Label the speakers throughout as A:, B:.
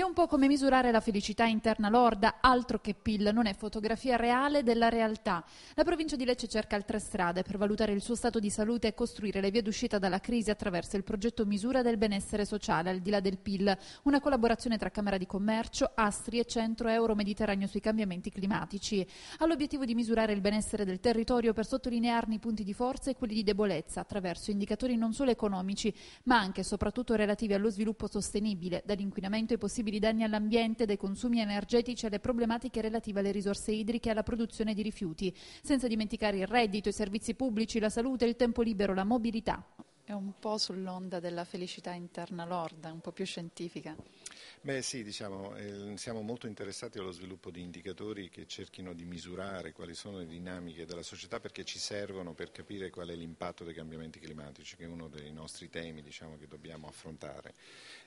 A: È un po' come misurare la felicità interna lorda, altro che PIL, non è fotografia reale della realtà. La provincia di Lecce cerca altre strade per valutare il suo stato di salute e costruire le vie d'uscita dalla crisi attraverso il progetto Misura del benessere sociale, al di là del PIL, una collaborazione tra Camera di Commercio, Astri e Centro Euro Mediterraneo sui cambiamenti climatici. Ha l'obiettivo di misurare il benessere del territorio per sottolinearne i punti di forza e quelli di debolezza attraverso indicatori non solo economici, ma anche e soprattutto relativi allo sviluppo sostenibile, dall'inquinamento ai possibili possibili danni all'ambiente, dai consumi energetici alle problematiche relative alle risorse idriche e alla produzione di rifiuti, senza dimenticare il reddito, i servizi pubblici, la salute, il tempo libero, la mobilità. È un po' sull'onda della felicità interna lorda, un po' più scientifica.
B: Beh sì, diciamo, eh, siamo molto interessati allo sviluppo di indicatori che cerchino di misurare quali sono le dinamiche della società perché ci servono per capire qual è l'impatto dei cambiamenti climatici, che è uno dei nostri temi diciamo, che dobbiamo affrontare.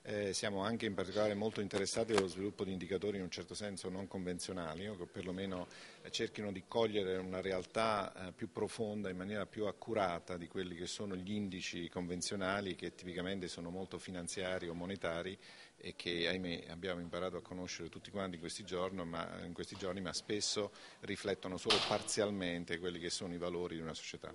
B: Eh, siamo anche in particolare molto interessati allo sviluppo di indicatori in un certo senso non convenzionali o che perlomeno cerchino di cogliere una realtà eh, più profonda in maniera più accurata di quelli che sono gli indici convenzionali che tipicamente sono molto finanziari o monetari e che ahimè abbiamo imparato a conoscere tutti quanti in questi, giorni, ma, in questi giorni, ma spesso riflettono solo parzialmente quelli che sono i valori di una società.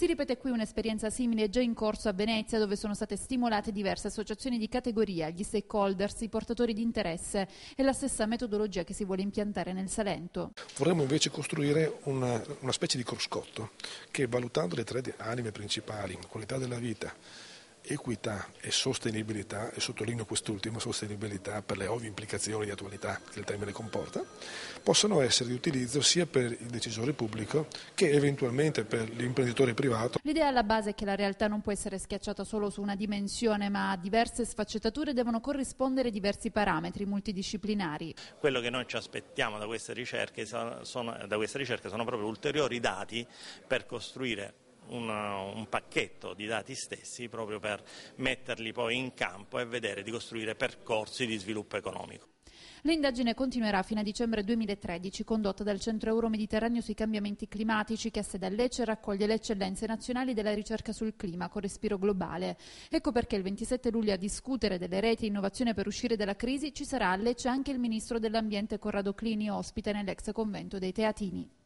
A: Si ripete qui un'esperienza simile già in corso a Venezia dove sono state stimolate diverse associazioni di categoria, gli stakeholders, i portatori di interesse e la stessa metodologia che si vuole impiantare nel Salento.
C: Vorremmo invece costruire una, una specie di cruscotto che valutando le tre anime principali, qualità della vita, equità e sostenibilità, e sottolineo quest'ultima sostenibilità per le ovvie implicazioni di attualità che il termine comporta, possono essere di utilizzo sia per il decisore pubblico che eventualmente per l'imprenditore privato.
A: L'idea alla base è che la realtà non può essere schiacciata solo su una dimensione, ma a diverse sfaccettature devono corrispondere diversi parametri multidisciplinari.
D: Quello che noi ci aspettiamo da queste ricerche sono, da queste ricerche sono proprio ulteriori dati per costruire una, un pacchetto di dati stessi proprio per metterli poi in campo e vedere di costruire percorsi di sviluppo economico.
A: L'indagine continuerà fino a dicembre 2013, condotta dal Centro Euro Mediterraneo sui cambiamenti climatici, che a sede a Lecce raccoglie le eccellenze nazionali della ricerca sul clima con respiro globale. Ecco perché il 27 luglio a discutere delle reti e innovazione per uscire dalla crisi ci sarà a Lecce anche il Ministro dell'Ambiente Corrado Clini, ospite nell'ex convento dei Teatini.